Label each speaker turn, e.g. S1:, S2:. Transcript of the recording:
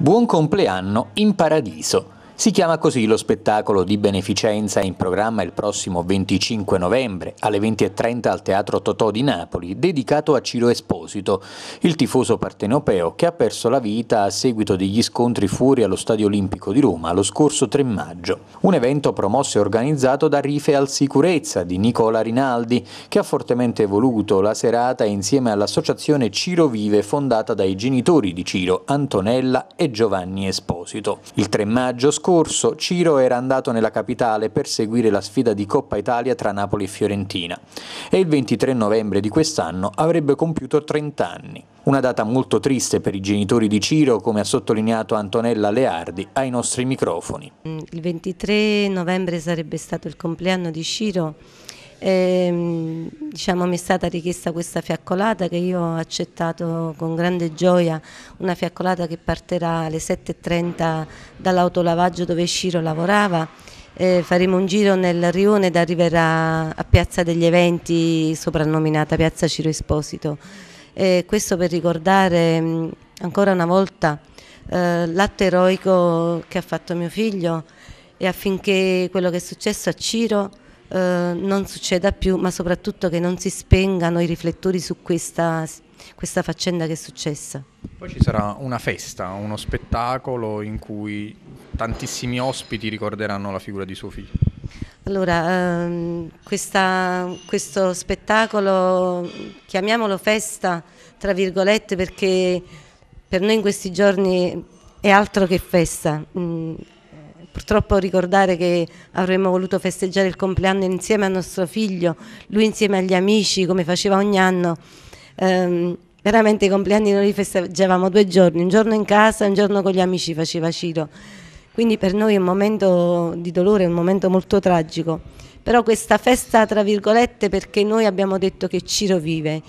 S1: Buon compleanno in paradiso! Si chiama così lo spettacolo di beneficenza in programma il prossimo 25 novembre alle 20.30 al Teatro Totò di Napoli, dedicato a Ciro Esposito, il tifoso partenopeo che ha perso la vita a seguito degli scontri fuori allo Stadio Olimpico di Roma lo scorso 3 maggio. Un evento promosso e organizzato da Rife al Sicurezza di Nicola Rinaldi, che ha fortemente voluto la serata insieme all'associazione Ciro Vive fondata dai genitori di Ciro, Antonella e Giovanni Esposito. Il 3 maggio scorso scorso Ciro era andato nella capitale per seguire la sfida di Coppa Italia tra Napoli e Fiorentina e il 23 novembre di quest'anno avrebbe compiuto 30 anni. Una data molto triste per i genitori di Ciro, come ha sottolineato Antonella Leardi ai nostri microfoni.
S2: Mm, il 23 novembre sarebbe stato il compleanno di Ciro. Eh, diciamo, mi è stata richiesta questa fiaccolata che io ho accettato con grande gioia, una fiaccolata che partirà alle 7.30 dall'autolavaggio dove Sciro lavorava. Eh, faremo un giro nel rione ed arriverà a Piazza degli Eventi, soprannominata Piazza Ciro Esposito. Eh, questo per ricordare mh, ancora una volta eh, l'atto eroico che ha fatto mio figlio e affinché quello che è successo a Ciro eh, non succeda più, ma soprattutto che non si spengano i riflettori su questa, questa faccenda che è successa. Poi
S1: ci sarà una festa, uno spettacolo in cui tantissimi ospiti ricorderanno la figura di suo figlio.
S2: Allora, ehm, questa, questo spettacolo, chiamiamolo festa, tra virgolette, perché per noi in questi giorni è altro che festa. Mm, purtroppo ricordare che avremmo voluto festeggiare il compleanno insieme a nostro figlio, lui insieme agli amici come faceva ogni anno. Ehm, veramente i compleanni noi li festeggiavamo due giorni, un giorno in casa e un giorno con gli amici faceva Ciro. Quindi per noi è un momento di dolore, è un momento molto tragico. Però questa festa, tra virgolette, perché noi abbiamo detto che Ciro vive.